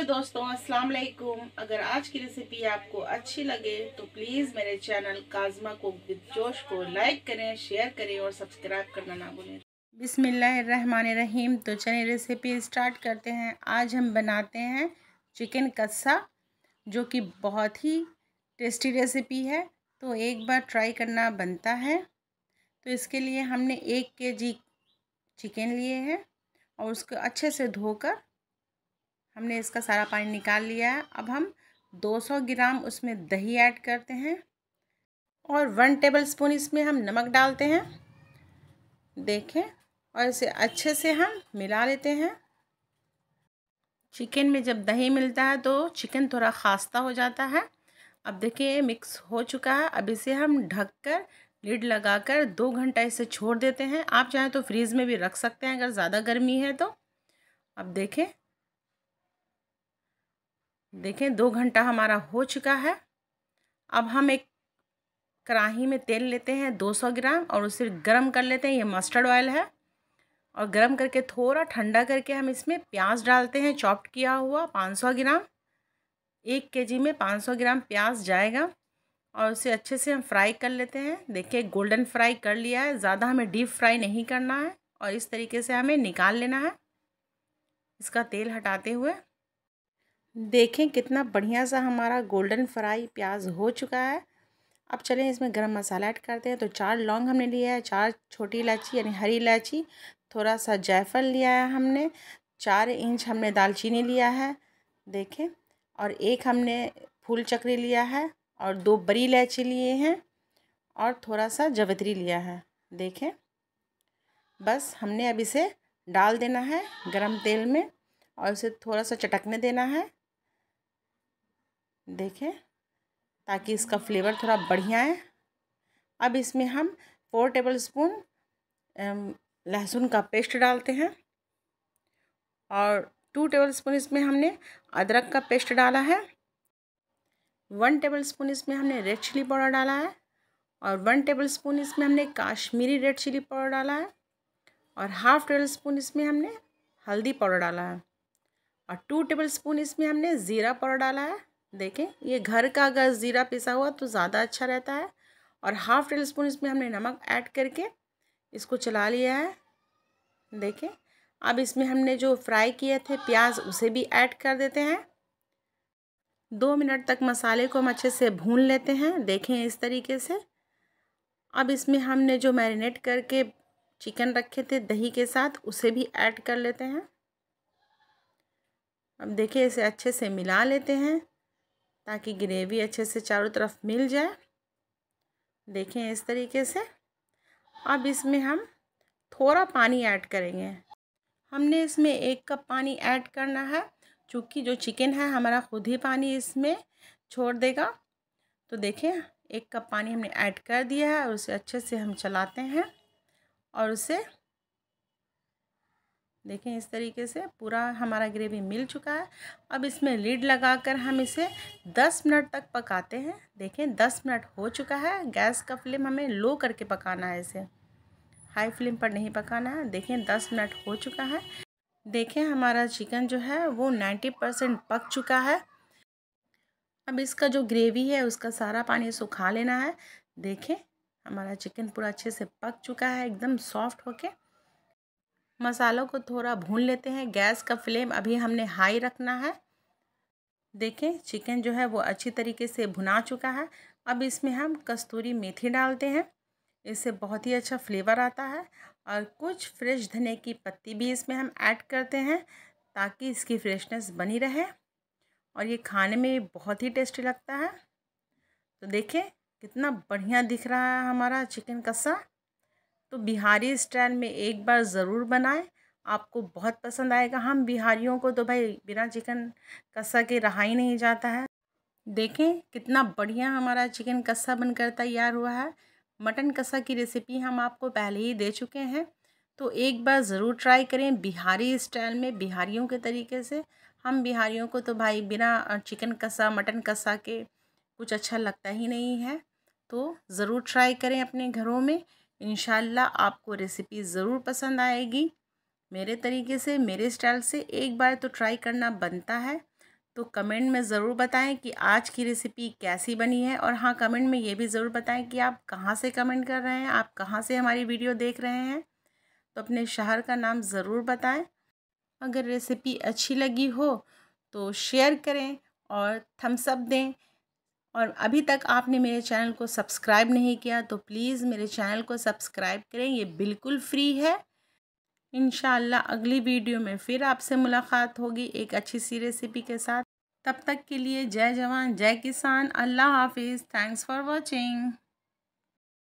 hello दोस्तों अस्सलाम वालेकुम अगर आज की रेसिपी आपको अच्छी लगे तो प्लीज़ मेरे चैनल काजमा को जोश को लाइक करें शेयर करें और सब्सक्राइब करना ना भूलें रहीम तो चलिए रेसिपी स्टार्ट करते हैं आज हम बनाते हैं चिकन कस्सा जो कि बहुत ही टेस्टी रेसिपी है तो एक बार ट्राई करना बनता है तो इसके लिए हमने एक के जी चिकन लिए हैं और उसको अच्छे से धोकर हमने इसका सारा पानी निकाल लिया है अब हम 200 ग्राम उसमें दही ऐड करते हैं और वन टेबल स्पून इसमें हम नमक डालते हैं देखें और इसे अच्छे से हम मिला लेते हैं चिकन में जब दही मिलता है तो चिकन थोड़ा खास्ता हो जाता है अब देखिए मिक्स हो चुका है अब इसे हम ढककर लिड लगाकर दो घंटा इसे छोड़ देते हैं आप चाहें तो फ्रीज़ में भी रख सकते हैं अगर ज़्यादा गर्मी है तो अब देखें देखें दो घंटा हमारा हो चुका है अब हम एक कढ़ाही में तेल लेते हैं 200 ग्राम और उसे गरम कर लेते हैं ये मस्टर्ड ऑयल है और गरम करके थोड़ा ठंडा करके हम इसमें प्याज डालते हैं चॉप्ड किया हुआ 500 ग्राम एक केजी में 500 ग्राम प्याज जाएगा और उसे अच्छे से हम फ्राई कर लेते हैं देखिए गोल्डन फ्राई कर लिया है ज़्यादा हमें डीप फ्राई नहीं करना है और इस तरीके से हमें निकाल लेना है इसका तेल हटाते हुए देखें कितना बढ़िया सा हमारा गोल्डन फ्राई प्याज हो चुका है अब चलें इसमें गरम मसाला ऐड करते हैं तो चार लौंग हमने लिया है चार छोटी इलायची यानी हरी इलायची थोड़ा सा जायफल लिया है हमने चार इंच हमने दालचीनी लिया है देखें और एक हमने फूल चक्री लिया है और दो बड़ी इलायची लिए हैं और थोड़ा सा जवतरी लिया है देखें बस हमने अब इसे डाल देना है गरम तेल में और इसे थोड़ा सा चटकने देना है देखें ताकि इसका फ्लेवर थोड़ा बढ़िया है अब इसमें हम फोर टेबल स्पून लहसुन का पेस्ट डालते हैं और टू टेबल स्पून इसमें हमने अदरक का पेस्ट डाला है वन टेबल स्पून इसमें हमने रेड चिली पाउडर डाला है और वन टेबल स्पून इसमें हमने काश्मीरी रेड चिली पाउडर डाला है और हाफ टेबल स्पून इसमें हमने हल्दी पाउडर डाला है और टू टेबल स्पून इसमें हमने ज़ीरा पाउडर डाला है देखें ये घर का अगर ज़ीरा पिसा हुआ तो ज़्यादा अच्छा रहता है और हाफ़ टेबल स्पून इसमें हमने नमक ऐड करके इसको चला लिया है देखें अब इसमें हमने जो फ्राई किए थे प्याज उसे भी ऐड कर देते हैं दो मिनट तक मसाले को हम अच्छे से भून लेते हैं देखें इस तरीके से अब इसमें हमने जो मैरिनेट करके चिकन रखे थे दही के साथ उसे भी ऐड कर लेते हैं अब देखिए इसे अच्छे से मिला लेते हैं ताकि ग्रेवी अच्छे से चारों तरफ मिल जाए देखें इस तरीके से अब इसमें हम थोड़ा पानी ऐड करेंगे हमने इसमें एक कप पानी ऐड करना है चूँकि जो चिकन है हमारा खुद ही पानी इसमें छोड़ देगा तो देखें एक कप पानी हमने ऐड कर दिया है और उसे अच्छे से हम चलाते हैं और उसे देखें इस तरीके से पूरा हमारा ग्रेवी मिल चुका है अब इसमें लीड लगाकर हम इसे 10 मिनट तक पकाते हैं देखें 10 मिनट हो चुका है गैस का फ्लेम हमें लो करके पकाना है इसे हाई फ्लेम पर नहीं पकाना है देखें 10 मिनट हो चुका है देखें हमारा चिकन जो है वो 90 परसेंट पक चुका है अब इसका जो ग्रेवी है उसका सारा पानी सुखा लेना है देखें हमारा चिकन पूरा अच्छे से पक चुका है एकदम सॉफ्ट होके मसालों को थोड़ा भून लेते हैं गैस का फ्लेम अभी हमने हाई रखना है देखें चिकन जो है वो अच्छी तरीके से भुना चुका है अब इसमें हम कस्तूरी मेथी डालते हैं इससे बहुत ही अच्छा फ्लेवर आता है और कुछ फ्रेश धने की पत्ती भी इसमें हम ऐड करते हैं ताकि इसकी फ्रेशनेस बनी रहे और ये खाने में बहुत ही टेस्टी लगता है तो देखें कितना बढ़िया दिख रहा है हमारा चिकन कस्सा तो बिहारी स्टाइल में एक बार ज़रूर बनाएं आपको बहुत पसंद आएगा हम बिहारियों को तो भाई बिना चिकन कस्सा के रहा ही नहीं जाता है देखें कितना बढ़िया हमारा चिकन कस्सा बनकर तैयार हुआ है मटन कस्सा की रेसिपी हम आपको पहले ही दे चुके हैं तो एक बार ज़रूर ट्राई करें बिहारी स्टाइल में बिहारियों के तरीके से हम बिहारियों को तो भाई बिना चिकन कस्सा मटन कस्सा के कुछ अच्छा लगता ही नहीं है तो ज़रूर ट्राई करें अपने घरों में इनशाला आपको रेसिपी ज़रूर पसंद आएगी मेरे तरीके से मेरे स्टाइल से एक बार तो ट्राई करना बनता है तो कमेंट में ज़रूर बताएं कि आज की रेसिपी कैसी बनी है और हाँ कमेंट में ये भी ज़रूर बताएं कि आप कहाँ से कमेंट कर रहे हैं आप कहाँ से हमारी वीडियो देख रहे हैं तो अपने शहर का नाम ज़रूर बताएं अगर रेसिपी अच्छी लगी हो तो शेयर करें और थम्सअप दें और अभी तक आपने मेरे चैनल को सब्सक्राइब नहीं किया तो प्लीज़ मेरे चैनल को सब्सक्राइब करें ये बिल्कुल फ्री है इन अगली वीडियो में फिर आपसे मुलाकात होगी एक अच्छी सी रेसिपी के साथ तब तक के लिए जय जवान जय किसान अल्लाह हाफिज़ थैंक्स फॉर वॉचिंग